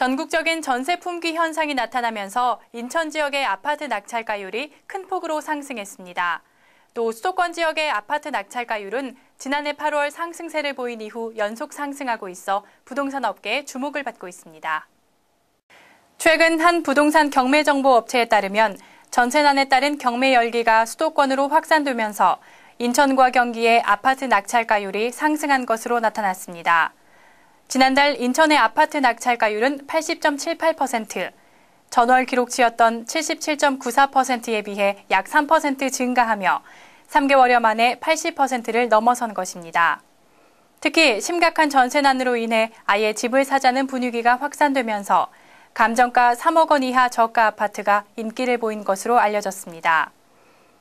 전국적인 전세 품귀 현상이 나타나면서 인천 지역의 아파트 낙찰가율이 큰 폭으로 상승했습니다. 또 수도권 지역의 아파트 낙찰가율은 지난해 8월 상승세를 보인 이후 연속 상승하고 있어 부동산 업계에 주목을 받고 있습니다. 최근 한 부동산 경매 정보 업체에 따르면 전세난에 따른 경매 열기가 수도권으로 확산되면서 인천과 경기의 아파트 낙찰가율이 상승한 것으로 나타났습니다. 지난달 인천의 아파트 낙찰가율은 80.78%, 전월 기록치였던 77.94%에 비해 약 3% 증가하며 3개월여 만에 80%를 넘어선 것입니다. 특히 심각한 전세난으로 인해 아예 집을 사자는 분위기가 확산되면서 감정가 3억 원 이하 저가 아파트가 인기를 보인 것으로 알려졌습니다.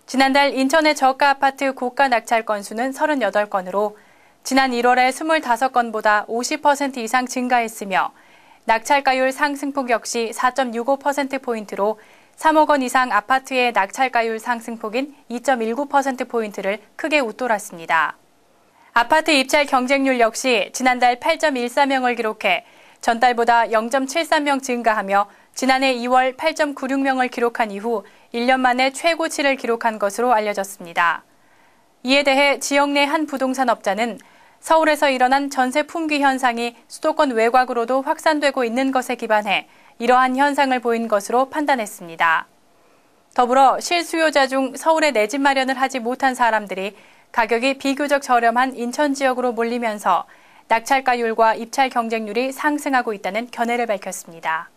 지난달 인천의 저가 아파트 고가 낙찰 건수는 38건으로 지난 1월에 25건보다 50% 이상 증가했으며 낙찰가율 상승폭 역시 4.65%포인트로 3억 원 이상 아파트의 낙찰가율 상승폭인 2.19%포인트를 크게 웃돌았습니다. 아파트 입찰 경쟁률 역시 지난달 8.14명을 기록해 전달보다 0.73명 증가하며 지난해 2월 8.96명을 기록한 이후 1년 만에 최고치를 기록한 것으로 알려졌습니다. 이에 대해 지역 내 한 부동산업자는 서울에서 일어난 전세 품귀 현상이 수도권 외곽으로도 확산되고 있는 것에 기반해 이러한 현상을 보인 것으로 판단했습니다. 더불어 실수요자 중 서울에 내 집 마련을 하지 못한 사람들이 가격이 비교적 저렴한 인천 지역으로 몰리면서 낙찰가율과 입찰 경쟁률이 상승하고 있다는 견해를 밝혔습니다.